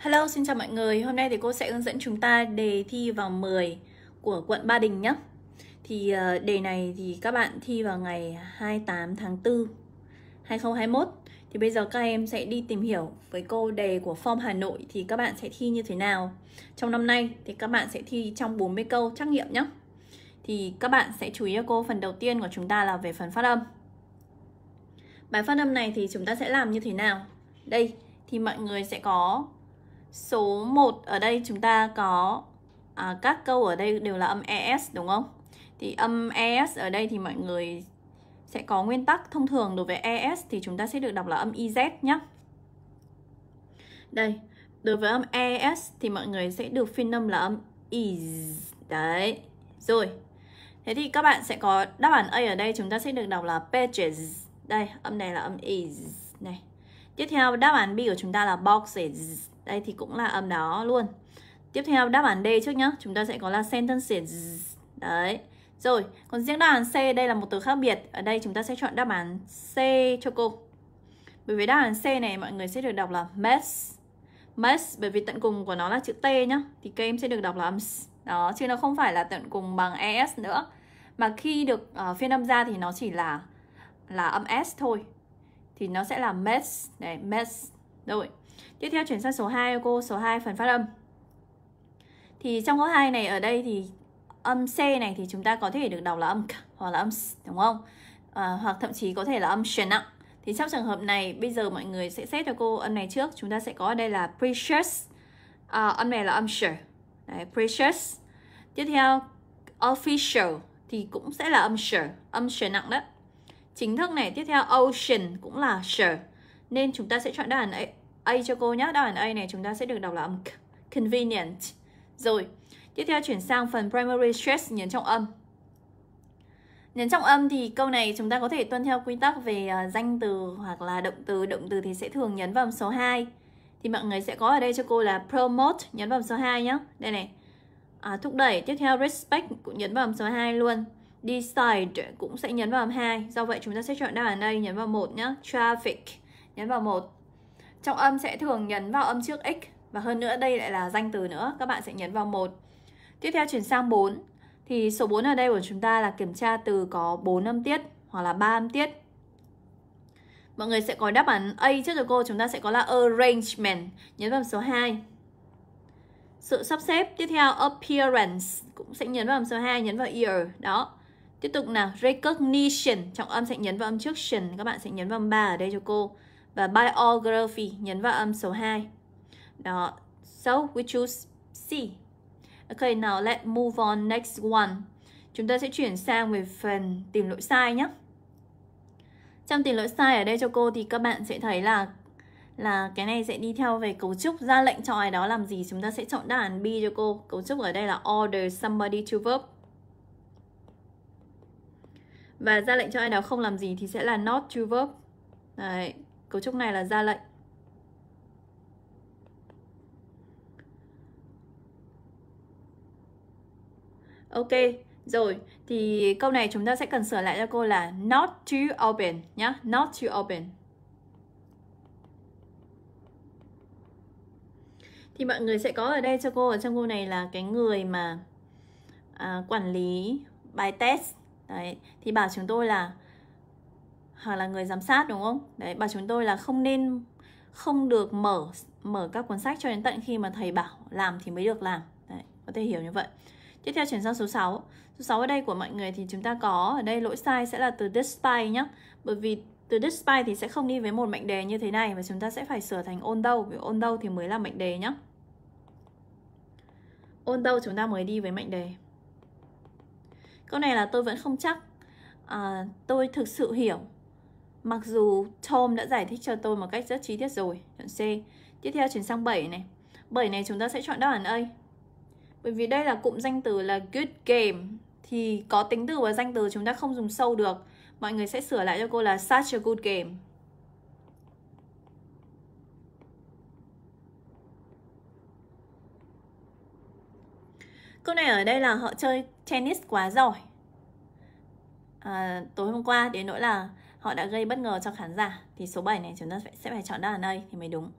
Hello, xin chào mọi người. Hôm nay thì cô sẽ hướng dẫn chúng ta đề thi vào 10 của quận Ba Đình nhé. Thì ờ, đề này thì các bạn thi vào ngày 28 tháng 4 2021. Thì bây giờ các em sẽ đi tìm hiểu với cô đề của form Hà Nội thì các bạn sẽ thi như thế nào. Trong năm nay thì các bạn sẽ thi trong 40 câu trắc nghiệm nhé. Thì các bạn sẽ chú ý cho cô phần đầu tiên của chúng ta là về phần phát âm. Bài phát âm này thì chúng ta sẽ làm như thế nào? Đây, thì mọi người sẽ có Số 1 ở đây chúng ta có à, các câu ở đây đều là âm ES đúng không? Thì âm ES ở đây thì mọi người sẽ có nguyên tắc thông thường đối với ES thì chúng ta sẽ được đọc là âm IZ nhé. Đây, đối với âm ES thì mọi người sẽ được phiên âm là âm is. Đấy. Rồi. Thế thì các bạn sẽ có đáp án A ở đây chúng ta sẽ được đọc là pages. Đây, âm này là âm is này. Tiếp theo đáp án B của chúng ta là boxes. Đây thì cũng là âm đó luôn Tiếp theo đáp án D trước nhá Chúng ta sẽ có là sentences Đấy Rồi còn riêng đáp án C đây là một từ khác biệt Ở đây chúng ta sẽ chọn đáp án C cho cô Bởi vì đáp án C này mọi người sẽ được đọc là mess Mess bởi vì tận cùng của nó là chữ T nhá Thì game sẽ được đọc là ums Đó chứ nó không phải là tận cùng bằng ES nữa Mà khi được uh, phiên âm ra thì nó chỉ là là âm S thôi Thì nó sẽ là mess Đấy mess Rồi Tiếp theo chuyển sang số 2 cô số 2 phần phát âm. Thì trong số 2 này ở đây thì âm C này thì chúng ta có thể được đọc là âm k hoặc là âm s, đúng không? À, hoặc thậm chí có thể là âm shen nặng. Thì trong trường hợp này bây giờ mọi người sẽ xét cho cô âm này trước. Chúng ta sẽ có ở đây là precious. À, âm này là âm sh Đấy, precious. Tiếp theo official thì cũng sẽ là âm sh âm sure nặng đó. Chính thức này tiếp theo ocean cũng là sh Nên chúng ta sẽ chọn đáp án A cho cô nhé. Đáp án A này chúng ta sẽ được đọc là âm convenient. Rồi, tiếp theo chuyển sang phần primary stress nhấn trọng âm. Nhấn trọng âm thì câu này chúng ta có thể tuân theo quy tắc về ờ, danh từ hoặc là động từ. Động từ thì sẽ thường nhấn vào âm số 2. Thì mọi người sẽ có ở đây cho cô là promote nhấn vào âm số 2 nhé. Đây này. À, thúc đẩy, tiếp theo respect cũng nhấn vào âm số 2 luôn. Decide cũng sẽ nhấn vào âm 2. Do vậy chúng ta sẽ chọn đáp án đây nhấn vào một nhé. Traffic nhấn vào một Trọng âm sẽ thường nhấn vào âm trước x và hơn nữa đây lại là danh từ nữa, các bạn sẽ nhấn vào một. Tiếp theo chuyển sang 4 thì số 4 ở đây của chúng ta là kiểm tra từ có 4 âm tiết hoặc là 3 âm tiết. Mọi người sẽ có đáp án A trước cho cô, chúng ta sẽ có là arrangement, nhấn vào số 2. Sự sắp xếp, tiếp theo appearance cũng sẽ nhấn vào số 2, nhấn vào ear, đó. Tiếp tục nào recognition, trọng âm sẽ nhấn vào âm trước shin, các bạn sẽ nhấn vào 3 ở đây cho cô và biography nhấn vào âm số 2. Đó. So we choose C. Okay, now let's move on next one. Chúng ta sẽ chuyển sang về phần tìm lỗi sai nhé. Trong tìm lỗi sai ở đây cho cô thì các bạn sẽ thấy là là cái này sẽ đi theo về cấu trúc ra lệnh cho ai đó làm gì chúng ta sẽ chọn đáp án B cho cô cấu trúc ở đây là order somebody to verb và ra lệnh cho ai đó không làm gì thì sẽ là not to verb Đấy, Cấu trúc này là ra lệnh. Ok, rồi thì câu này chúng ta sẽ cần sửa lại cho cô là not to open nhá, not to open. Thì mọi người sẽ có ở đây cho cô ở trong câu này là cái người mà à, quản lý bài test. Đấy, thì bảo chúng tôi là hoặc là người giám sát đúng không đấy bảo chúng tôi là không nên không được mở mở các cuốn sách cho đến tận khi mà thầy bảo làm thì mới được làm đấy có thể hiểu như vậy tiếp theo chuyển sang số 6 số 6 ở đây của mọi người thì chúng ta có ở đây lỗi sai sẽ là từ despite nhé bởi vì từ despite thì sẽ không đi với một mệnh đề như thế này và chúng ta sẽ phải sửa thành ôn đâu vì ôn đâu thì mới là mệnh đề nhé ôn đâu chúng ta mới đi với mệnh đề câu này là tôi vẫn không chắc à, tôi thực sự hiểu Mặc dù Tom đã giải thích cho tôi một cách rất chi tiết rồi, chọn C. Tiếp theo chuyển sang 7 này. 7 này chúng ta sẽ chọn đáp án A. Bởi vì đây là cụm danh từ là good game thì có tính từ và danh từ chúng ta không dùng sâu được. Mọi người sẽ sửa lại cho cô là such a good game. Câu này ở đây là họ chơi tennis quá giỏi. À, tối hôm qua đến nỗi là họ đã gây bất ngờ cho khán giả thì số 7 này chúng ta sẽ phải chọn đáp án đây thì mới đúng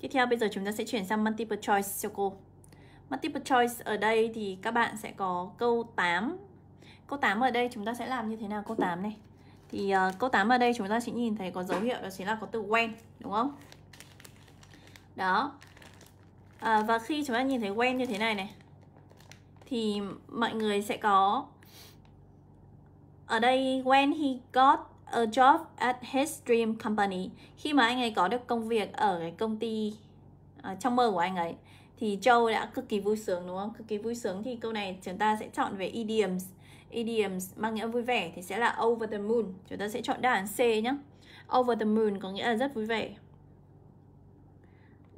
tiếp theo bây giờ chúng ta sẽ chuyển sang multiple choice cho cô multiple choice ở đây thì các bạn sẽ có câu 8 câu 8 ở đây chúng ta sẽ làm như thế nào câu 8 này thì uh, câu 8 ở đây chúng ta sẽ nhìn thấy có dấu hiệu đó chính là có từ when đúng không đó à, và khi chúng ta nhìn thấy when như thế này này thì mọi người sẽ có ở đây when he got a job at his dream company khi mà anh ấy có được công việc ở cái công ty uh, trong mơ của anh ấy thì Joe đã cực kỳ vui sướng đúng không? Cực kỳ vui sướng thì câu này chúng ta sẽ chọn về idioms. Idioms mang nghĩa vui vẻ thì sẽ là over the moon. Chúng ta sẽ chọn đáp án C nhé. Over the moon có nghĩa là rất vui vẻ.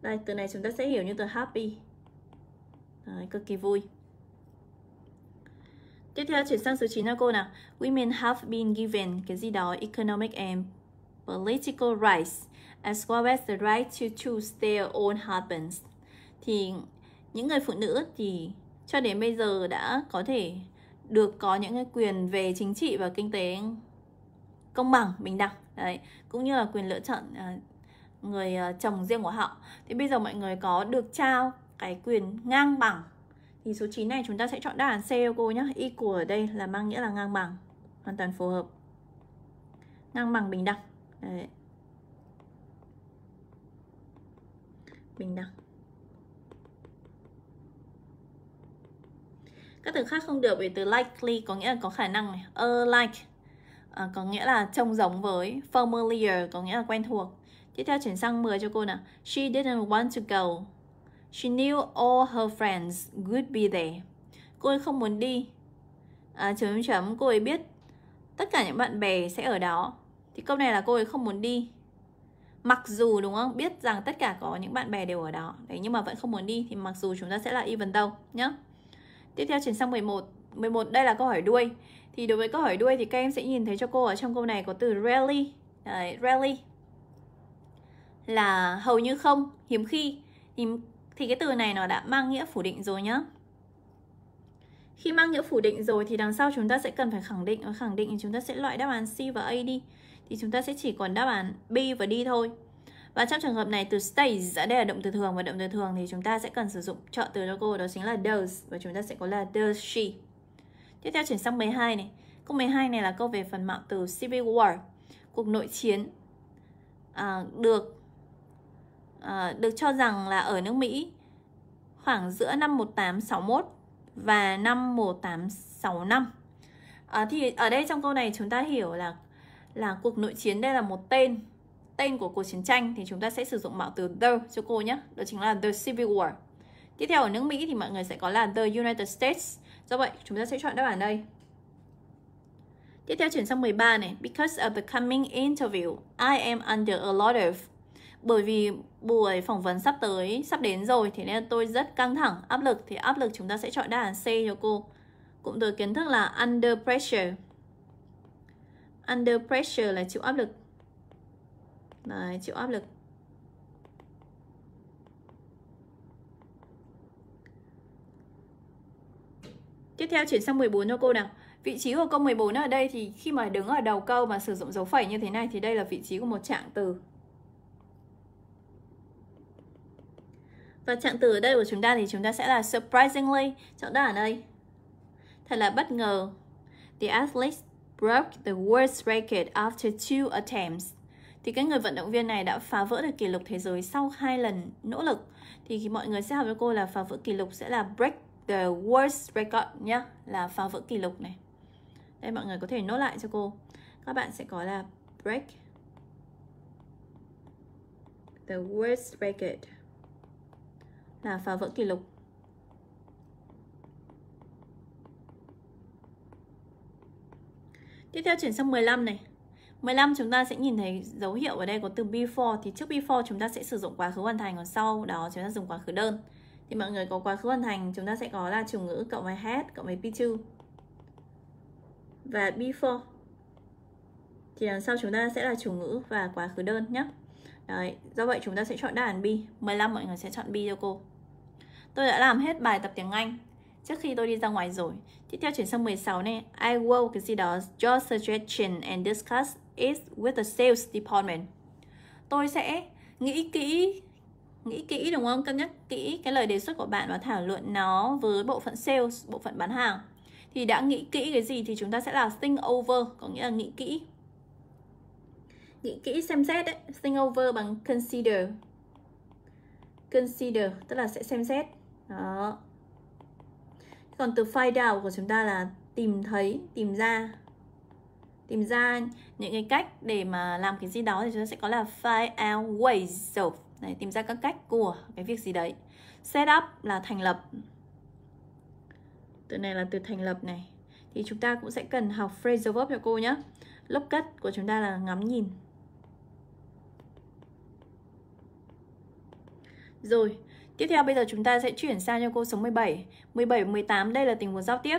Đây, từ này chúng ta sẽ hiểu như từ happy. Đấy, cực kỳ vui. Tiếp theo chuyển sang số 9 là cô nào. Women have been given cái gì đó economic and political rights as well as the right to choose their own husbands. Thì những người phụ nữ thì cho đến bây giờ đã có thể được có những cái quyền về chính trị và kinh tế công bằng, bình đẳng. Đấy, cũng như là quyền lựa chọn à, người à, chồng riêng của họ. Thì bây giờ mọi người có được trao cái quyền ngang bằng thì số 9 này chúng ta sẽ chọn đáp án C cô nhé. Y của ở đây là mang nghĩa là ngang bằng. Hoàn toàn phù hợp. Ngang bằng bình đẳng. Đấy. Bình đẳng. Các từ khác không được về từ likely có nghĩa là có khả năng này. A à, có nghĩa là trông giống với familiar có nghĩa là quen thuộc. Tiếp theo chuyển sang 10 cho cô nào. She didn't want to go. She knew all her friends would be there. Cô ấy không muốn đi. À, chấm chấm cô ấy biết tất cả những bạn bè sẽ ở đó. Thì câu này là cô ấy không muốn đi. Mặc dù đúng không? Biết rằng tất cả có những bạn bè đều ở đó. Đấy nhưng mà vẫn không muốn đi thì mặc dù chúng ta sẽ là even though nhá. Tiếp theo chuyển sang 11. 11 đây là câu hỏi đuôi. Thì đối với câu hỏi đuôi thì các em sẽ nhìn thấy cho cô ở trong câu này có từ rarely. Đấy, rarely là hầu như không, hiếm khi. Thì thì cái từ này nó đã mang nghĩa phủ định rồi nhá. Khi mang nghĩa phủ định rồi thì đằng sau chúng ta sẽ cần phải khẳng định và khẳng định thì chúng ta sẽ loại đáp án C và A đi. Thì chúng ta sẽ chỉ còn đáp án B và D thôi. Và trong trường hợp này từ stays ở đây là động từ thường và động từ thường thì chúng ta sẽ cần sử dụng trợ từ cho cô đó chính là does và chúng ta sẽ có là does she. Tiếp theo chuyển sang 12 này. Câu 12 này là câu về phần mạo từ Civil War, cuộc nội chiến à, được Ờ, được cho rằng là ở nước Mỹ khoảng giữa năm 1861 và năm 1865. À, ờ, thì ở đây trong câu này chúng ta hiểu là là cuộc nội chiến đây là một tên tên của cuộc chiến tranh thì chúng ta sẽ sử dụng mạo từ the cho cô nhé. Đó chính là the Civil War. Tiếp theo ở nước Mỹ thì mọi người sẽ có là the United States. Do vậy chúng ta sẽ chọn đáp án đây. Tiếp theo chuyển sang 13 này. Because of the coming interview, I am under a lot of bởi vì buổi phỏng vấn sắp tới sắp đến rồi thì nên tôi rất căng thẳng áp lực thì áp lực chúng ta sẽ chọn đáp án C cho cô cụm từ kiến thức là under pressure under pressure là chịu áp lực Đấy, chịu áp lực Tiếp theo chuyển sang 14 cho cô nào Vị trí của câu 14 ở đây thì khi mà đứng ở đầu câu mà sử dụng dấu phẩy như thế này thì đây là vị trí của một trạng từ Và trạng từ ở đây của chúng ta thì chúng ta sẽ là surprisingly. Chọn đáp án đây. Thật là bất ngờ. The athlete broke the world record after two attempts. Thì cái người vận động viên này đã phá vỡ được kỷ lục thế giới sau hai lần nỗ lực. Thì mọi người sẽ học với cô là phá vỡ kỷ lục sẽ là break the world record nhá, là phá vỡ kỷ lục này. Đây mọi người có thể nốt lại cho cô. Các bạn sẽ có là break the world record là phá vỡ kỷ lục Tiếp theo chuyển sang 15 này 15 chúng ta sẽ nhìn thấy dấu hiệu ở đây có từ before Thì trước before chúng ta sẽ sử dụng quá khứ hoàn thành Còn sau đó chúng ta dùng quá khứ đơn Thì mọi người có quá khứ hoàn thành Chúng ta sẽ có là chủ ngữ cộng với had cộng với be Và before Thì đằng sau chúng ta sẽ là chủ ngữ và quá khứ đơn nhé Đấy, do vậy chúng ta sẽ chọn đáp án B 15 mọi người sẽ chọn B cho cô Tôi đã làm hết bài tập tiếng Anh trước khi tôi đi ra ngoài rồi. Tiếp theo chuyển sang 16 này. I will cái gì đó draw suggestion and discuss it with the sales department. Tôi sẽ nghĩ kỹ nghĩ kỹ đúng không? Cân nhắc kỹ cái lời đề xuất của bạn và thảo luận nó với bộ phận sales, bộ phận bán hàng. Thì đã nghĩ kỹ cái gì thì chúng ta sẽ là think over, có nghĩa là nghĩ kỹ. Nghĩ kỹ xem xét đấy, think over bằng consider. Consider tức là sẽ xem xét đó còn từ find out của chúng ta là tìm thấy tìm ra tìm ra những cái cách để mà làm cái gì đó thì chúng ta sẽ có là find out ways of này tìm ra các cách của cái việc gì đấy set up là thành lập từ này là từ thành lập này thì chúng ta cũng sẽ cần học phrasal verb cho cô nhé lớp cắt của chúng ta là ngắm nhìn rồi Tiếp theo bây giờ chúng ta sẽ chuyển sang cho cô số 17 17 và 18 đây là tình huống giao tiếp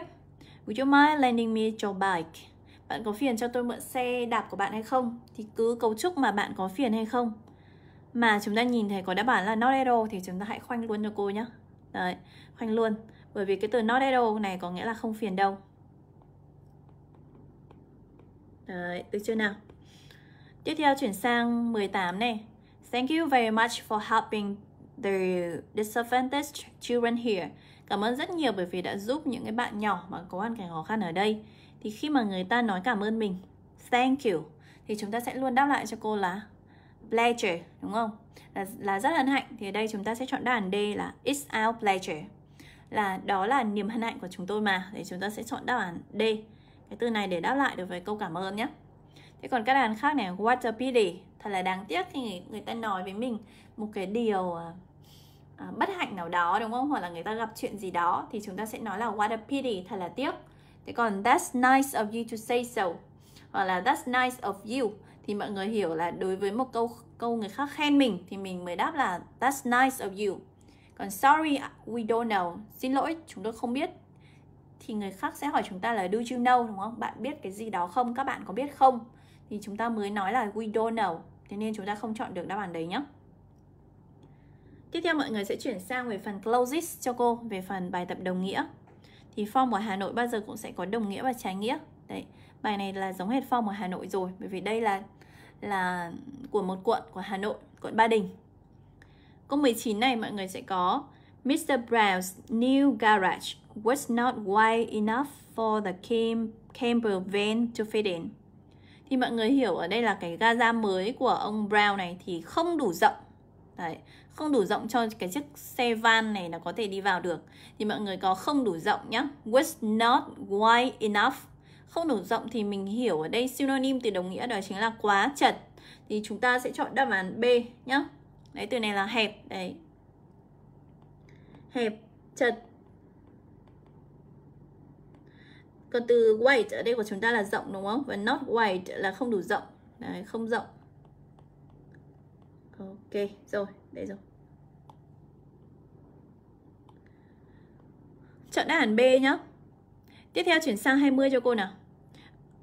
Would you mind lending me your bike? Bạn có phiền cho tôi mượn xe đạp của bạn hay không? Thì cứ cấu trúc mà bạn có phiền hay không Mà chúng ta nhìn thấy có đáp án là not at all Thì chúng ta hãy khoanh luôn cho cô nhé Đấy, khoanh luôn Bởi vì cái từ not at all này có nghĩa là không phiền đâu Đấy, được chưa nào? Tiếp theo chuyển sang 18 này Thank you very much for helping the disadvantaged children here. Cảm ơn rất nhiều bởi vì đã giúp những cái bạn nhỏ mà có hoàn cảnh khó khăn ở đây. Thì khi mà người ta nói cảm ơn mình, thank you, thì chúng ta sẽ luôn đáp lại cho cô là pleasure, đúng không? Là, là rất hân hạnh. Thì ở đây chúng ta sẽ chọn đáp án D là it's our pleasure. Là đó là niềm hân hạnh của chúng tôi mà. Thì chúng ta sẽ chọn đáp án D. Cái từ này để đáp lại được với câu cảm ơn nhé. Thế còn các đàn khác này, what a pity. Thật là đáng tiếc khi người, người ta nói với mình một cái điều à, À, bất hạnh nào đó đúng không hoặc là người ta gặp chuyện gì đó thì chúng ta sẽ nói là what a pity thật là tiếc thế còn that's nice of you to say so hoặc là that's nice of you thì mọi người hiểu là đối với một câu câu người khác khen mình thì mình mới đáp là that's nice of you còn sorry we don't know xin lỗi chúng tôi không biết thì người khác sẽ hỏi chúng ta là do you know đúng không bạn biết cái gì đó không các bạn có biết không thì chúng ta mới nói là we don't know thế nên chúng ta không chọn được đáp án đấy nhé Tiếp theo mọi người sẽ chuyển sang về phần closes cho cô về phần bài tập đồng nghĩa. Thì form ở Hà Nội bao giờ cũng sẽ có đồng nghĩa và trái nghĩa. Đấy, bài này là giống hệt form ở Hà Nội rồi bởi vì đây là là của một quận của Hà Nội, quận Ba Đình. Câu 19 này mọi người sẽ có Mr. Brown's new garage was not wide enough for the cam camper van to fit in. Thì mọi người hiểu ở đây là cái gara mới của ông Brown này thì không đủ rộng Đấy, không đủ rộng cho cái chiếc xe van này nó có thể đi vào được Thì mọi người có không đủ rộng nhá Was not wide enough Không đủ rộng thì mình hiểu ở đây synonym từ đồng nghĩa đó chính là quá chật Thì chúng ta sẽ chọn đáp án B nhá Đấy, từ này là hẹp Đấy Hẹp, chật Còn từ wide ở đây của chúng ta là rộng đúng không? Và not wide là không đủ rộng Đấy, không rộng ok rồi đấy rồi chọn đáp án B nhé tiếp theo chuyển sang 20 cho cô nào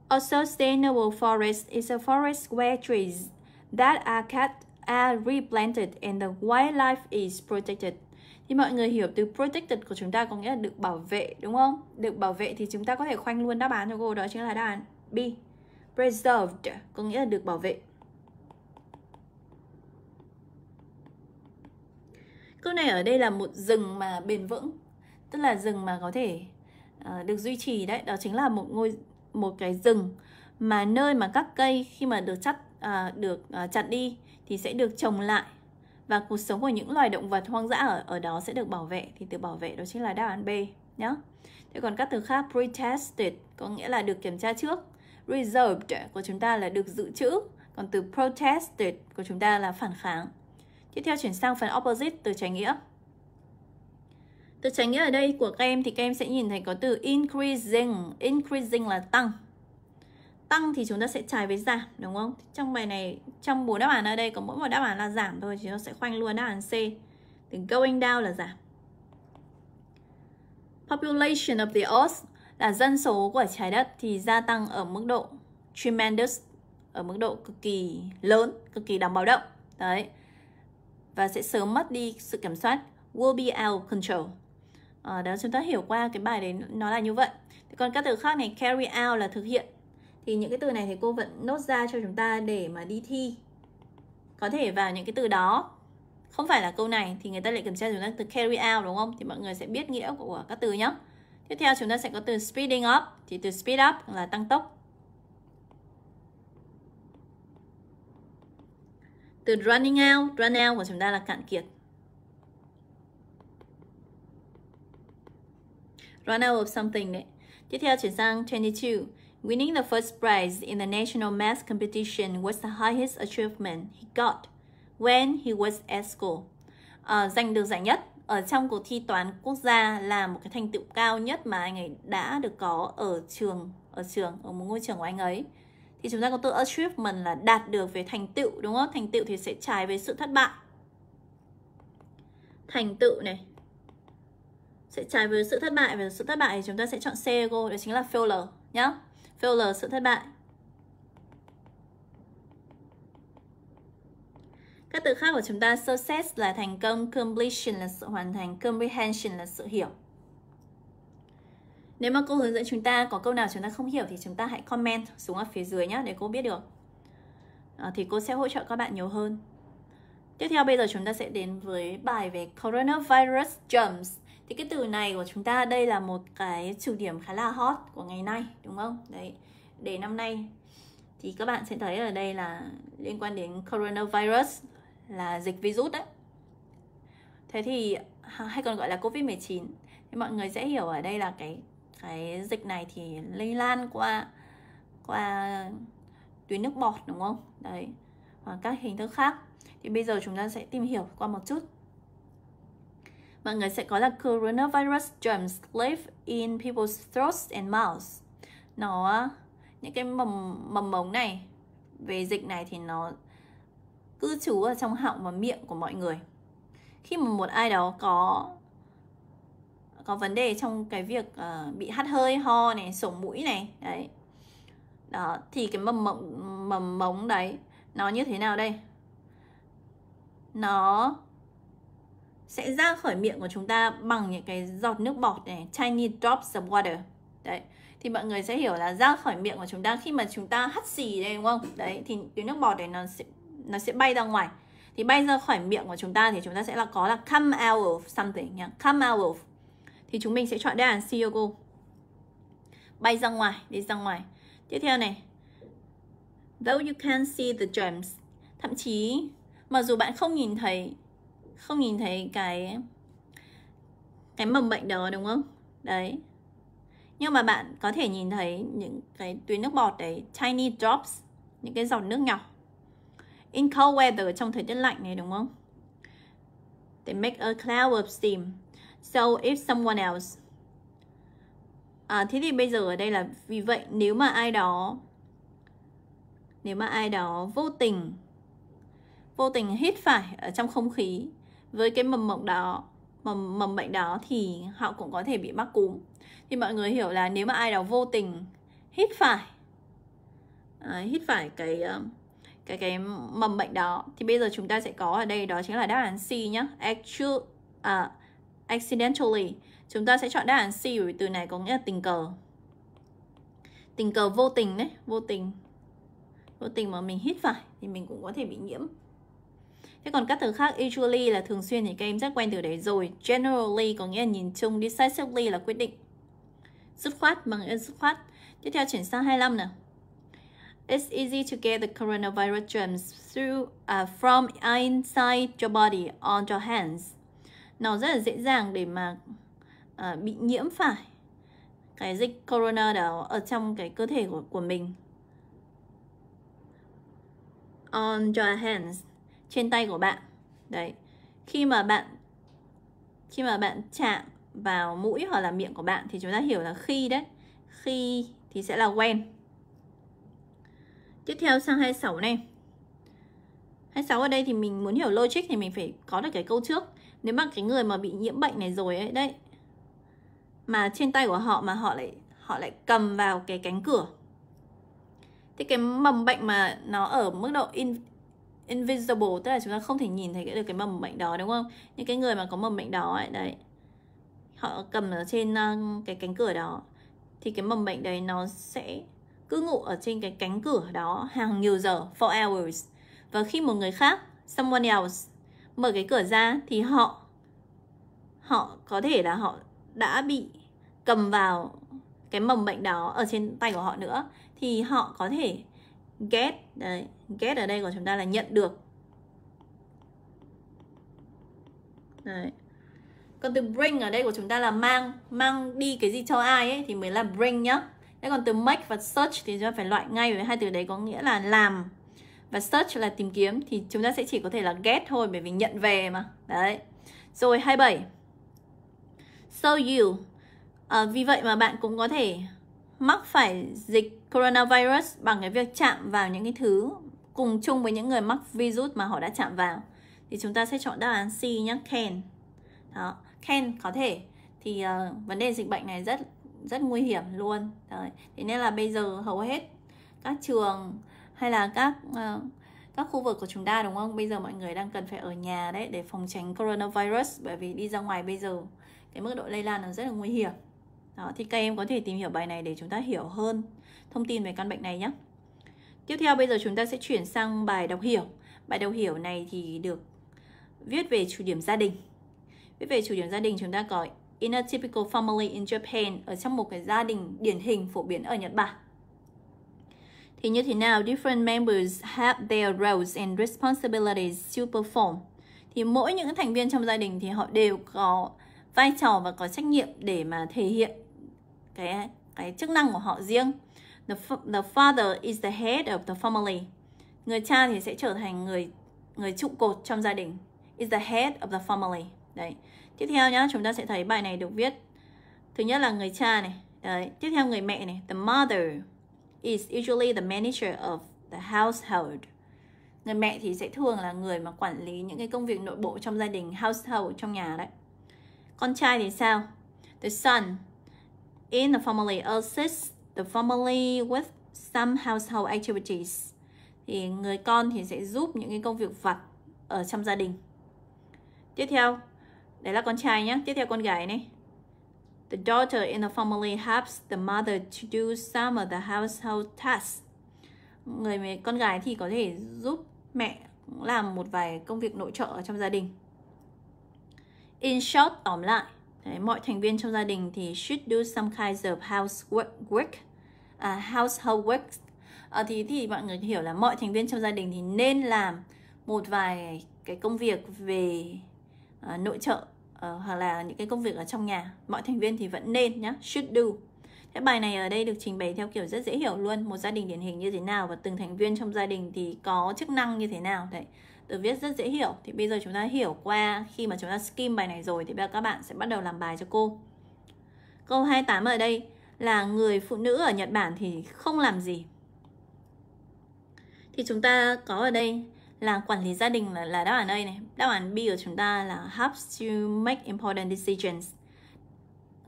A sustainable forest is a forest where trees that are cut are replanted and the wildlife is protected thì mọi người hiểu từ protected của chúng ta có nghĩa là được bảo vệ đúng không? Được bảo vệ thì chúng ta có thể khoanh luôn đáp án cho cô đó chính là đáp án B. Preserved có nghĩa là được bảo vệ. Câu này ở đây là một rừng mà bền vững, tức là rừng mà có thể uh, được duy trì đấy, đó chính là một ngôi một cái rừng mà nơi mà các cây khi mà được chặt uh, được uh, chặt đi thì sẽ được trồng lại và cuộc sống của những loài động vật hoang dã ở ở đó sẽ được bảo vệ thì từ bảo vệ đó chính là đáp án B nhé Thế còn các từ khác protested có nghĩa là được kiểm tra trước, reserved của chúng ta là được dự trữ, còn từ protested của chúng ta là phản kháng. Tiếp theo chuyển sang phần opposite từ trái nghĩa. Từ trái nghĩa ở đây của các em thì các em sẽ nhìn thấy có từ increasing. Increasing là tăng. Tăng thì chúng ta sẽ trái với giảm đúng không? Trong bài này trong bốn đáp án ở đây có mỗi một đáp án là giảm thôi chúng ta sẽ khoanh luôn đáp án C. Từ going down là giảm. Population of the earth là dân số của trái đất thì gia tăng ở mức độ tremendous ở mức độ cực kỳ lớn, cực kỳ đáng báo động. Đấy và sẽ sớm mất đi sự kiểm soát will be out control à, đó chúng ta hiểu qua cái bài đấy nó là như vậy thì còn các từ khác này carry out là thực hiện thì những cái từ này thì cô vẫn nốt ra cho chúng ta để mà đi thi có thể vào những cái từ đó không phải là câu này thì người ta lại kiểm tra chúng ta từ carry out đúng không thì mọi người sẽ biết nghĩa của các từ nhé tiếp theo chúng ta sẽ có từ speeding up thì từ speed up là tăng tốc từ running out run out của chúng ta là cạn kiệt run out of something đấy tiếp theo chuyển sang 22 Winning the first prize in the national math competition was the highest achievement he got when he was at school. À, giành được giải nhất ở trong cuộc thi toán quốc gia là một cái thành tựu cao nhất mà anh ấy đã được có ở trường ở trường ở một ngôi trường của anh ấy thì chúng ta có từ achievement là đạt được về thành tựu đúng không? Thành tựu thì sẽ trái với sự thất bại. Thành tựu này sẽ trái với sự thất bại và sự thất bại thì chúng ta sẽ chọn CEGO đó chính là failure nhá. Failure sự thất bại. Các từ khác của chúng ta success là thành công, completion là sự hoàn thành, comprehension là sự hiểu. Nếu mà cô hướng dẫn chúng ta có câu nào chúng ta không hiểu thì chúng ta hãy comment xuống ở phía dưới nhé để cô biết được. À, thì cô sẽ hỗ trợ các bạn nhiều hơn. Tiếp theo bây giờ chúng ta sẽ đến với bài về coronavirus germs. Thì cái từ này của chúng ta đây là một cái chủ điểm khá là hot của ngày nay đúng không? Đấy, để năm nay thì các bạn sẽ thấy ở đây là liên quan đến coronavirus là dịch virus đấy. Thế thì hay còn gọi là Covid-19. Thì mọi người sẽ hiểu ở đây là cái cái dịch này thì lây lan qua qua tuyến nước bọt đúng không đấy và các hình thức khác thì bây giờ chúng ta sẽ tìm hiểu qua một chút mọi người sẽ có là coronavirus germs live in people's throats and mouths nó những cái mầm mầm mống này về dịch này thì nó cư trú ở trong họng và miệng của mọi người khi mà một ai đó có có vấn đề trong cái việc uh, bị hắt hơi ho này sổ mũi này đấy đó thì cái mầm mộng mầm mống đấy nó như thế nào đây nó sẽ ra khỏi miệng của chúng ta bằng những cái giọt nước bọt này tiny drops of water đấy thì mọi người sẽ hiểu là ra khỏi miệng của chúng ta khi mà chúng ta hắt xì đây đúng không đấy thì cái nước bọt này nó sẽ nó sẽ bay ra ngoài thì bay ra khỏi miệng của chúng ta thì chúng ta sẽ là có là come out of something nhá come out of thì chúng mình sẽ chọn đáp án C Yogo bay ra ngoài đi ra ngoài tiếp theo này though you can see the gems thậm chí mặc dù bạn không nhìn thấy không nhìn thấy cái cái mầm bệnh đó đúng không đấy nhưng mà bạn có thể nhìn thấy những cái tuyến nước bọt đấy tiny drops những cái giọt nước nhỏ in cold weather trong thời tiết lạnh này đúng không they make a cloud of steam So if someone else à, Thế thì bây giờ ở đây là Vì vậy nếu mà ai đó Nếu mà ai đó vô tình Vô tình hít phải ở trong không khí Với cái mầm mộng đó mầm, mầm bệnh đó thì họ cũng có thể bị mắc cúm Thì mọi người hiểu là nếu mà ai đó vô tình hít phải à, Hít phải cái ờ, cái cái mầm bệnh đó Thì bây giờ chúng ta sẽ có ở đây đó chính là đáp án C nhá Actual, à, accidentally. Chúng ta sẽ chọn đáp án C bởi từ này có nghĩa là tình cờ. Tình cờ vô tình đấy, vô tình. Vô tình mà mình hít phải thì mình cũng có thể bị nhiễm. Thế còn các từ khác usually là thường xuyên thì các em rất quen từ đấy rồi. Generally có nghĩa là nhìn chung, decisively là quyết định. Dứt khoát bằng nghĩa dứt khoát. Tiếp theo chuyển sang 25 nè. It's easy to get the coronavirus germs through uh, from inside your body on your hands nó rất là dễ dàng để mà à, bị nhiễm phải cái dịch corona đó ở trong cái cơ thể của, của mình on your hands trên tay của bạn đấy khi mà bạn khi mà bạn chạm vào mũi hoặc là miệng của bạn thì chúng ta hiểu là khi đấy khi thì sẽ là when tiếp theo sang 26 này 26 ở đây thì mình muốn hiểu logic thì mình phải có được cái câu trước nếu mà cái người mà bị nhiễm bệnh này rồi ấy đấy mà trên tay của họ mà họ lại họ lại cầm vào cái cánh cửa thì cái mầm bệnh mà nó ở mức độ in, invisible tức là chúng ta không thể nhìn thấy được cái mầm bệnh đó đúng không những cái người mà có mầm bệnh đó ấy đấy họ cầm ở trên ờ, cái cánh cửa đó thì cái mầm bệnh đấy nó sẽ cứ ngủ ở trên cái cánh cửa đó hàng nhiều giờ for hours và khi một người khác someone else mở cái cửa ra thì họ họ có thể là họ đã bị cầm vào cái mầm bệnh đó ở trên tay của họ nữa thì họ có thể get đấy get ở đây của chúng ta là nhận được đấy còn từ bring ở đây của chúng ta là mang mang đi cái gì cho ai ấy thì mới là bring nhá còn từ make và search thì chúng ta phải loại ngay với hai từ đấy có nghĩa là làm và search là tìm kiếm thì chúng ta sẽ chỉ có thể là get thôi bởi vì nhận về mà đấy rồi 27 so you à, vì vậy mà bạn cũng có thể mắc phải dịch coronavirus bằng cái việc chạm vào những cái thứ cùng chung với những người mắc virus mà họ đã chạm vào thì chúng ta sẽ chọn đáp án C nhé can đó can có thể thì uh, vấn đề dịch bệnh này rất rất nguy hiểm luôn Đấy. thế nên là bây giờ hầu hết các trường hay là các ờ, các khu vực của chúng ta đúng không? Bây giờ mọi người đang cần phải ở nhà đấy để phòng tránh coronavirus bởi vì đi ra ngoài bây giờ cái mức độ lây lan nó rất là nguy hiểm. Đó, thì các em có thể tìm hiểu bài này để chúng ta hiểu hơn thông tin về căn bệnh này nhé. Tiếp theo bây giờ chúng ta sẽ chuyển sang bài đọc hiểu. Bài đọc hiểu này thì được viết về chủ điểm gia đình. Viết về chủ điểm gia đình chúng ta có In a typical family in Japan ở trong một cái gia đình điển hình phổ biến ở Nhật Bản thì như thế nào different members have their roles and responsibilities to perform thì mỗi những thành viên trong gia đình thì họ đều có vai trò và có trách nhiệm để mà thể hiện cái cái chức năng của họ riêng the, the father is the head of the family người cha thì sẽ trở thành người người trụ cột trong gia đình is the head of the family đấy tiếp theo nhá chúng ta sẽ thấy bài này được viết thứ nhất là người cha này đấy tiếp theo người mẹ này the mother is usually the manager of the household. Người mẹ thì sẽ thường là người mà quản lý những cái công việc nội bộ trong gia đình, household trong nhà đấy. Con trai thì sao? The son in the family assists the family with some household activities. Thì người con thì sẽ giúp những cái công việc vặt ở trong gia đình. Tiếp theo, đấy là con trai nhé. Tiếp theo con gái này. The daughter in the family helps the mother to do some of the household tasks. Người con gái thì có thể giúp mẹ làm một vài công việc nội trợ ở trong gia đình. In short, tóm lại, đấy, mọi thành viên trong gia đình thì should do some kinds of housework work, uh, household work. À, thì thì mọi người hiểu là mọi thành viên trong gia đình thì nên làm một vài cái công việc về uh, nội trợ Ờ, hoặc là những cái công việc ở trong nhà mọi thành viên thì vẫn nên nhá should do cái bài này ở đây được trình bày theo kiểu rất dễ hiểu luôn một gia đình điển hình như thế nào và từng thành viên trong gia đình thì có chức năng như thế nào đấy từ viết rất dễ hiểu thì bây giờ chúng ta hiểu qua khi mà chúng ta skim bài này rồi thì bây giờ các bạn sẽ bắt đầu làm bài cho cô câu 28 ở đây là người phụ nữ ở Nhật Bản thì không làm gì thì chúng ta có ở đây là quản lý gia đình là, là đáp án A này đáp án B của chúng ta là helps you make important decisions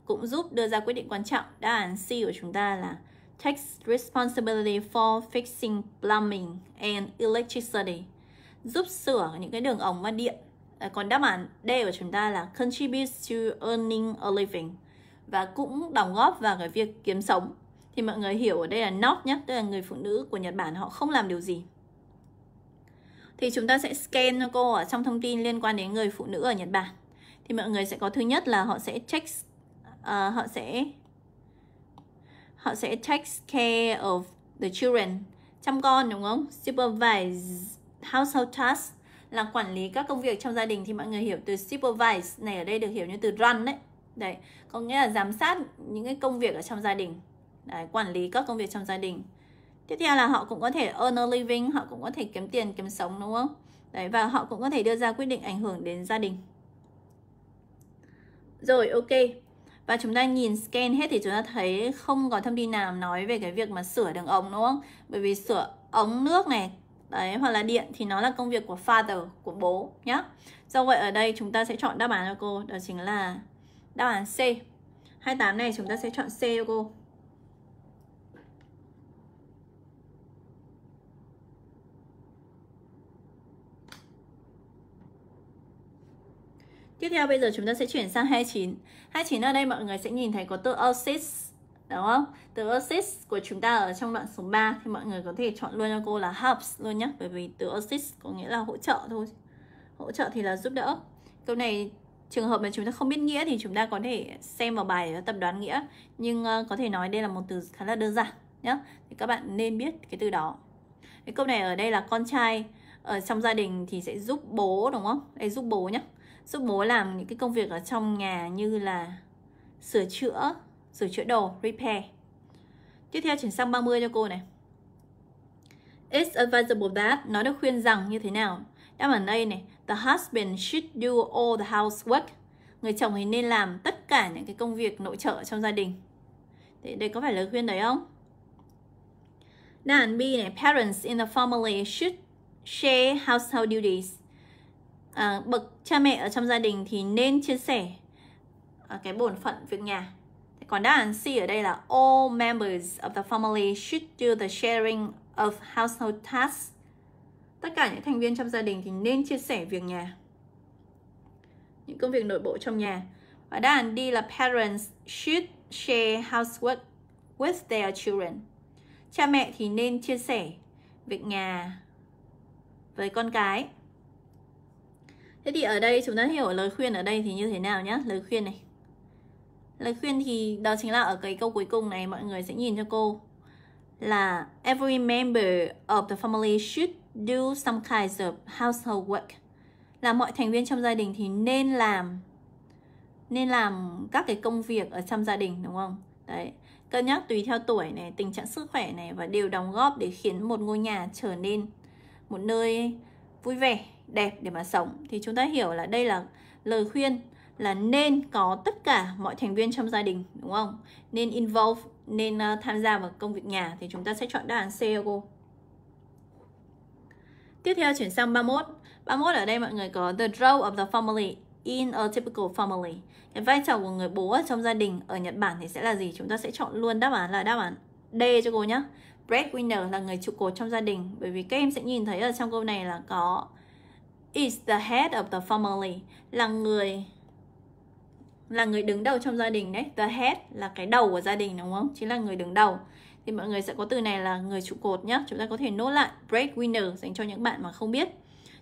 cũng giúp đưa ra quyết định quan trọng đáp án C của chúng ta là takes responsibility for fixing plumbing and electricity giúp sửa những cái đường ống và điện còn đáp án D của chúng ta là contributes to earning a living và cũng đóng góp vào cái việc kiếm sống thì mọi người hiểu ở đây là not nhé tức là người phụ nữ của Nhật Bản họ không làm điều gì thì chúng ta sẽ scan cho cô ở trong thông tin liên quan đến người phụ nữ ở Nhật Bản thì mọi người sẽ có thứ nhất là họ sẽ check uh, họ sẽ họ sẽ take care of the children chăm con đúng không supervise household tasks là quản lý các công việc trong gia đình thì mọi người hiểu từ supervise này ở đây được hiểu như từ run đấy đấy có nghĩa là giám sát những cái công việc ở trong gia đình đấy, quản lý các công việc trong gia đình tiếp theo là họ cũng có thể earn a living họ cũng có thể kiếm tiền kiếm sống đúng không đấy và họ cũng có thể đưa ra quyết định ảnh hưởng đến gia đình rồi ok và chúng ta nhìn scan hết thì chúng ta thấy không có thông tin nào nói về cái việc mà sửa đường ống đúng không bởi vì sửa ống nước này đấy hoặc là điện thì nó là công việc của father của bố nhá do vậy ở đây chúng ta sẽ chọn đáp án cho cô đó chính là đáp án C 28 này chúng ta sẽ chọn C cho cô Tiếp theo bây giờ chúng ta sẽ chuyển sang 29 29 ở đây mọi người sẽ nhìn thấy có từ assist Đúng không? Từ assist của chúng ta ở trong đoạn số 3 Thì mọi người có thể chọn luôn cho cô là helps luôn nhé Bởi vì từ assist có nghĩa là hỗ trợ thôi Hỗ trợ thì là giúp đỡ Câu này trường hợp mà chúng ta không biết nghĩa thì chúng ta có thể xem vào bài tập đoán nghĩa nhưng uh, có thể nói đây là một từ khá là đơn giản nhé thì các bạn nên biết cái từ đó cái câu này ở đây là con trai ở trong gia đình thì sẽ giúp bố đúng không đây giúp bố nhé giúp bố làm những cái công việc ở trong nhà như là sửa chữa sửa chữa đồ repair tiếp theo chuyển sang 30 cho cô này It's advisable that nó được khuyên rằng như thế nào đáp ở đây này the husband should do all the housework người chồng thì nên làm tất cả những cái công việc nội trợ trong gia đình Thế đây có phải lời khuyên đấy không? Đáp án B này, parents in the family should share household duties à, bậc cha mẹ ở trong gia đình thì nên chia sẻ à, cái bổn phận việc nhà còn đáp án C ở đây là all members of the family should do the sharing of household tasks. Tất cả những thành viên trong gia đình thì nên chia sẻ việc nhà. Những công việc nội bộ trong nhà. Và đáp án D là parents should share housework with their children. Cha mẹ thì nên chia sẻ việc nhà với con cái. Thế thì ở đây chúng ta hiểu lời khuyên ở đây thì như thế nào nhá Lời khuyên này Lời khuyên thì đó chính là ở cái câu cuối cùng này mọi người sẽ nhìn cho cô là every member of the family should do some kinds of household work là mọi thành viên trong gia đình thì nên làm nên làm các cái công việc ở trong gia đình đúng không? Đấy, cân nhắc tùy theo tuổi này, tình trạng sức khỏe này và đều đóng góp để khiến một ngôi nhà trở nên một nơi vui vẻ đẹp để mà sống thì chúng ta hiểu là đây là lời khuyên là nên có tất cả mọi thành viên trong gia đình đúng không nên involve nên uh, tham gia vào công việc nhà thì chúng ta sẽ chọn đáp án C cô tiếp theo chuyển sang 31 31 ở đây mọi người có the role of the family in a typical family cái vai trò của người bố ở trong gia đình ở Nhật Bản thì sẽ là gì chúng ta sẽ chọn luôn đáp án là đáp án D cho cô nhé breadwinner là người trụ cột trong gia đình bởi vì các em sẽ nhìn thấy ở trong câu này là có is the head of the family là người là người đứng đầu trong gia đình đấy the head là cái đầu của gia đình đúng không chính là người đứng đầu thì mọi người sẽ có từ này là người trụ cột nhé chúng ta có thể nốt lại breadwinner dành cho những bạn mà không biết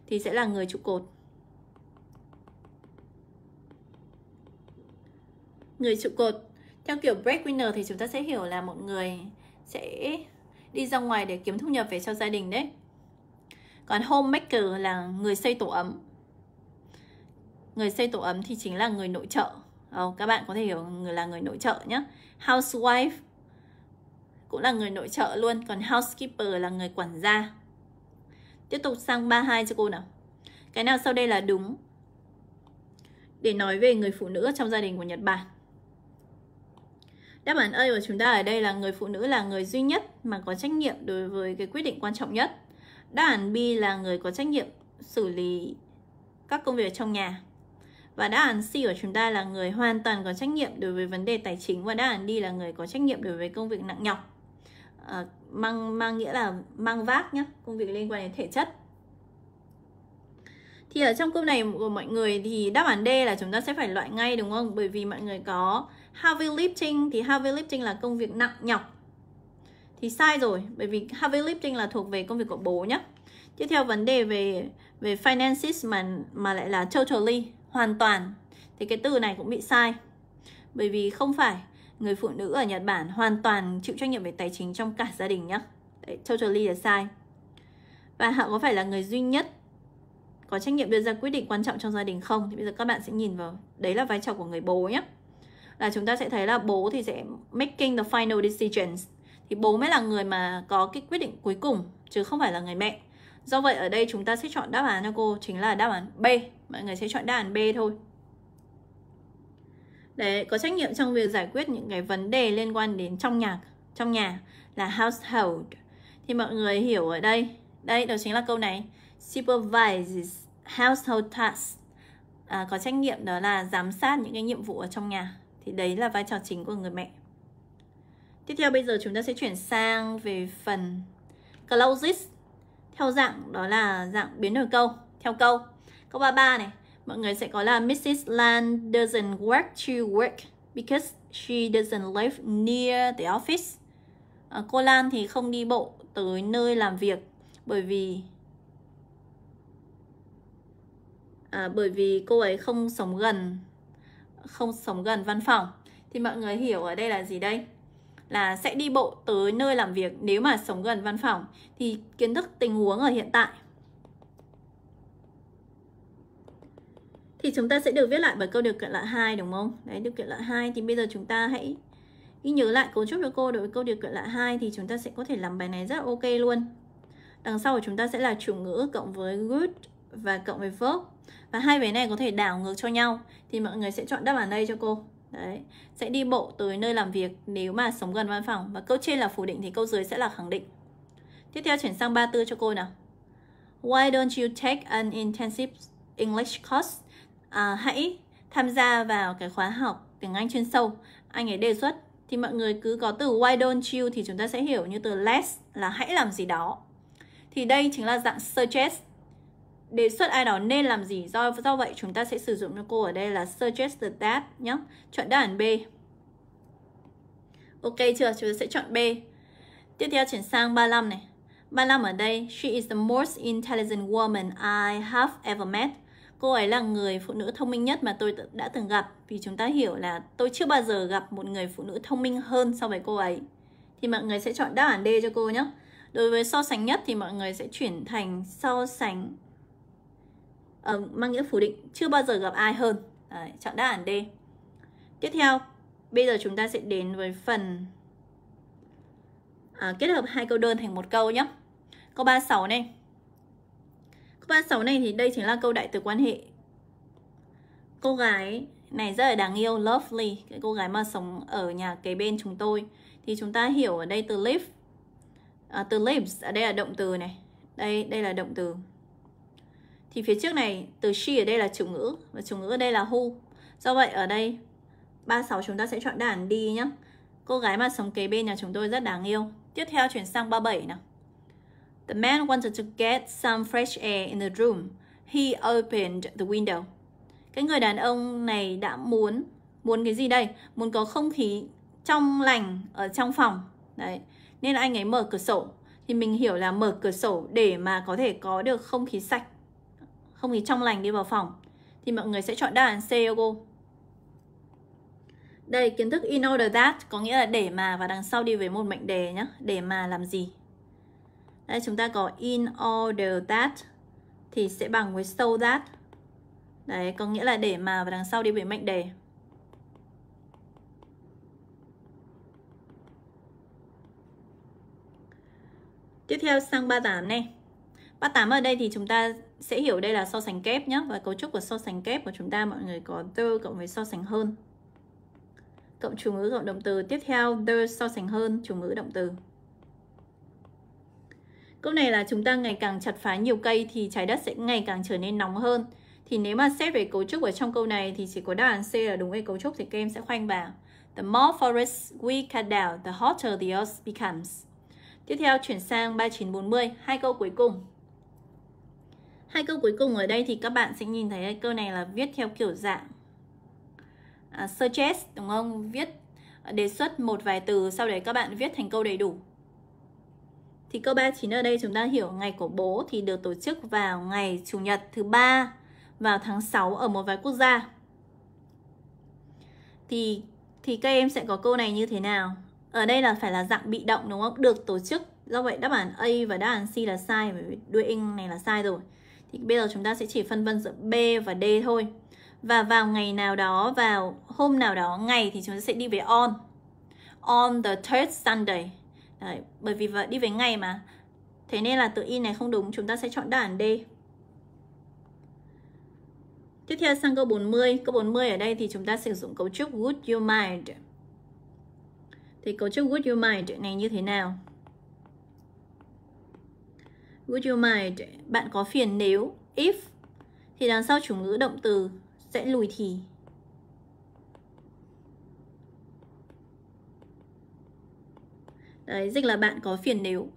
thì sẽ là người trụ cột người trụ cột theo kiểu breadwinner thì chúng ta sẽ hiểu là một người sẽ đi ra ngoài để kiếm thu nhập về cho gia đình đấy còn homemaker là người xây tổ ấm người xây tổ ấm thì chính là người nội trợ oh, các bạn có thể hiểu người là người nội trợ nhé housewife cũng là người nội trợ luôn còn housekeeper là người quản gia tiếp tục sang 32 cho cô nào cái nào sau đây là đúng để nói về người phụ nữ trong gia đình của Nhật Bản Đáp án A của chúng ta ở đây là người phụ nữ là người duy nhất mà có trách nhiệm đối với cái quyết định quan trọng nhất Đáp án B là người có trách nhiệm xử lý các công việc trong nhà. Và đáp án C của chúng ta là người hoàn toàn có trách nhiệm đối với vấn đề tài chính và đáp án D là người có trách nhiệm đối với công việc nặng nhọc. À, mang mang nghĩa là mang vác nhá, công việc liên quan đến thể chất. Thì ở trong câu này của mọi người thì đáp án D là chúng ta sẽ phải loại ngay đúng không? Bởi vì mọi người có heavy lifting thì heavy lifting là công việc nặng nhọc thì sai rồi bởi vì heavy lifting là thuộc về công việc của bố nhé tiếp theo vấn đề về về finances mà mà lại là totally hoàn toàn thì cái từ này cũng bị sai bởi vì không phải người phụ nữ ở Nhật Bản hoàn toàn chịu trách nhiệm về tài chính trong cả gia đình nhé Đấy, totally là sai và họ có phải là người duy nhất có trách nhiệm đưa ra quyết định quan trọng trong gia đình không thì bây giờ các bạn sẽ nhìn vào đấy là vai trò của người bố nhé là chúng ta sẽ thấy là bố thì sẽ making the final decisions thì bố mới là người mà có cái quyết định cuối cùng chứ không phải là người mẹ do vậy ở đây chúng ta sẽ chọn đáp án cho cô chính là đáp án B mọi người sẽ chọn đáp án B thôi để có trách nhiệm trong việc giải quyết những cái vấn đề liên quan đến trong nhà trong nhà là household thì mọi người hiểu ở đây đây đó chính là câu này supervises household tasks à, có trách nhiệm đó là giám sát những cái nhiệm vụ ở trong nhà thì đấy là vai trò chính của người mẹ Tiếp theo bây giờ chúng ta sẽ chuyển sang về phần clauses theo dạng đó là dạng biến đổi câu, theo câu. Câu 33 này, mọi người sẽ có là Mrs. Lan doesn't work to work because she doesn't live near the office. À, cô Lan thì không đi bộ tới nơi làm việc bởi vì à, bởi vì cô ấy không sống gần không sống gần văn phòng. Thì mọi người hiểu ở đây là gì đây? là sẽ đi bộ tới nơi làm việc nếu mà sống gần văn phòng thì kiến thức tình huống ở hiện tại thì chúng ta sẽ được viết lại bởi câu điều kiện loại 2 đúng không? Đấy điều kiện loại 2 thì bây giờ chúng ta hãy ghi nhớ lại cấu trúc cho cô đối với câu điều kiện loại 2 thì chúng ta sẽ có thể làm bài này rất ok luôn. Đằng sau của chúng ta sẽ là chủ ngữ cộng với good và cộng với verb. Và hai vế này có thể đảo ngược cho nhau thì mọi người sẽ chọn đáp án đây cho cô. Đấy, sẽ đi bộ tới nơi làm việc nếu mà sống gần văn phòng Và câu trên là phủ định thì câu dưới sẽ là khẳng định Tiếp theo chuyển sang 34 cho cô nào Why don't you take an intensive English course? À, hãy tham gia vào cái khóa học tiếng Anh chuyên sâu Anh ấy đề xuất thì mọi người cứ có từ why don't you thì chúng ta sẽ hiểu như từ let's là hãy làm gì đó Thì đây chính là dạng suggest đề xuất ai đó nên làm gì do do vậy chúng ta sẽ sử dụng cho cô ở đây là suggest the that nhé chọn đáp án B ok chưa chúng ta sẽ chọn B tiếp theo chuyển sang 35 này 35 ở đây she is the most intelligent woman I have ever met cô ấy là người phụ nữ thông minh nhất mà tôi đã từng gặp vì chúng ta hiểu là tôi chưa bao giờ gặp một người phụ nữ thông minh hơn so với cô ấy thì mọi người sẽ chọn đáp án D cho cô nhé đối với so sánh nhất thì mọi người sẽ chuyển thành so sánh uh, mang nghĩa phủ định chưa bao giờ gặp ai hơn Đấy, chọn đáp án D tiếp theo bây giờ chúng ta sẽ đến với phần à, kết hợp hai câu đơn thành một câu nhé câu 36 này câu 36 này thì đây chính là câu đại từ quan hệ cô gái này rất là đáng yêu lovely cái cô gái mà sống ở nhà kế bên chúng tôi thì chúng ta hiểu ở đây từ live à, từ lives ở đây là động từ này đây đây là động từ thì phía trước này từ she ở đây là chủ ngữ và chủ ngữ ở đây là who do vậy ở đây 36 chúng ta sẽ chọn đáp án D nhé cô gái mà sống kế bên nhà chúng tôi rất đáng yêu tiếp theo chuyển sang 37 nào The man wanted to get some fresh air in the room. He opened the window. Cái người đàn ông này đã muốn muốn cái gì đây? Muốn có không khí trong lành ở trong phòng. Đấy. Nên anh ấy mở cửa sổ. Thì mình hiểu là mở cửa sổ để mà có thể có được không khí sạch không thì trong lành đi vào phòng thì mọi người sẽ chọn đáp án C cô đây kiến thức in order that có nghĩa là để mà và đằng sau đi với một mệnh đề nhé để mà làm gì đây chúng ta có in order that thì sẽ bằng với so that đấy có nghĩa là để mà và đằng sau đi với mệnh đề Tiếp theo sang 38 này 38 ở đây thì chúng ta sẽ hiểu đây là so sánh kép nhé và cấu trúc của so sánh kép của chúng ta mọi người có the cộng với so sánh hơn cộng chủ ngữ cộng động từ tiếp theo the so sánh hơn chủ ngữ động từ Câu này là chúng ta ngày càng chặt phá nhiều cây thì trái đất sẽ ngày càng trở nên nóng hơn. Thì nếu mà xét về cấu trúc ở trong câu này thì chỉ có đáp án C là đúng về cấu trúc thì các em sẽ khoanh vào. The more forests we cut down, the hotter the earth becomes. Tiếp theo chuyển sang 3940, hai câu cuối cùng. Hai câu cuối cùng ở đây thì các bạn sẽ nhìn thấy câu này là viết theo kiểu dạng à, suggest đúng không? Viết à, đề xuất một vài từ sau đấy các bạn viết thành câu đầy đủ. Thì câu 39 ở đây chúng ta hiểu ngày của bố thì được tổ chức vào ngày chủ nhật thứ ba vào tháng 6 ở một vài quốc gia. Thì thì các em sẽ có câu này như thế nào? Ở đây là phải là dạng bị động đúng không? Được tổ chức. Do vậy đáp án A và đáp án C là sai bởi vì đuôi ing này là sai rồi thì bây giờ chúng ta sẽ chỉ phân vân giữa B và D thôi và vào ngày nào đó vào hôm nào đó ngày thì chúng ta sẽ đi về on on the third Sunday Đấy, bởi vì đi về ngày mà thế nên là từ in này không đúng chúng ta sẽ chọn đáp án D Tiếp theo sang câu 40 Câu 40 ở đây thì chúng ta sử dụng cấu trúc Would you mind Thì cấu trúc Would you mind này như thế nào Would you mind? Bạn có phiền nếu If Thì đằng sau chủ ngữ động từ sẽ lùi thì Đấy, dịch là bạn có phiền nếu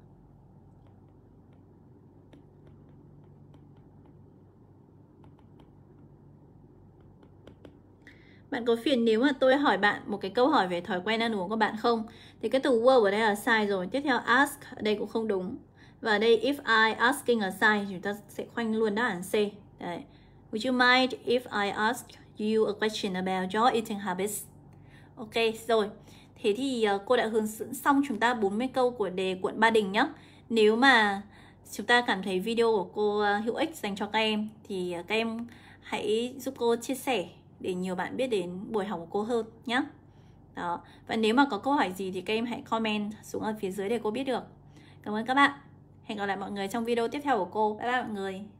Bạn có phiền nếu mà tôi hỏi bạn một cái câu hỏi về thói quen ăn uống của bạn không? Thì cái từ word ở đây là sai rồi. Tiếp theo ask ở đây cũng không đúng. Và đây if I asking a sign chúng ta sẽ khoanh luôn đáp án C. Đấy. Would you mind if I ask you a question about your eating habits? Ok, rồi. Thế thì ờ, cô đã hướng dẫn xong chúng ta 40 câu của đề quận Ba Đình nhá Nếu mà chúng ta cảm thấy video của cô ờ, hữu ích dành cho các em thì ờ, các em hãy giúp cô chia sẻ để nhiều bạn biết đến buổi học của cô hơn nhé. Đó. Và nếu mà có câu hỏi gì thì các em hãy comment xuống ở phía dưới để cô biết được. Cảm ơn các bạn. Hẹn gặp lại mọi người trong video tiếp theo của cô. Bye bye mọi người.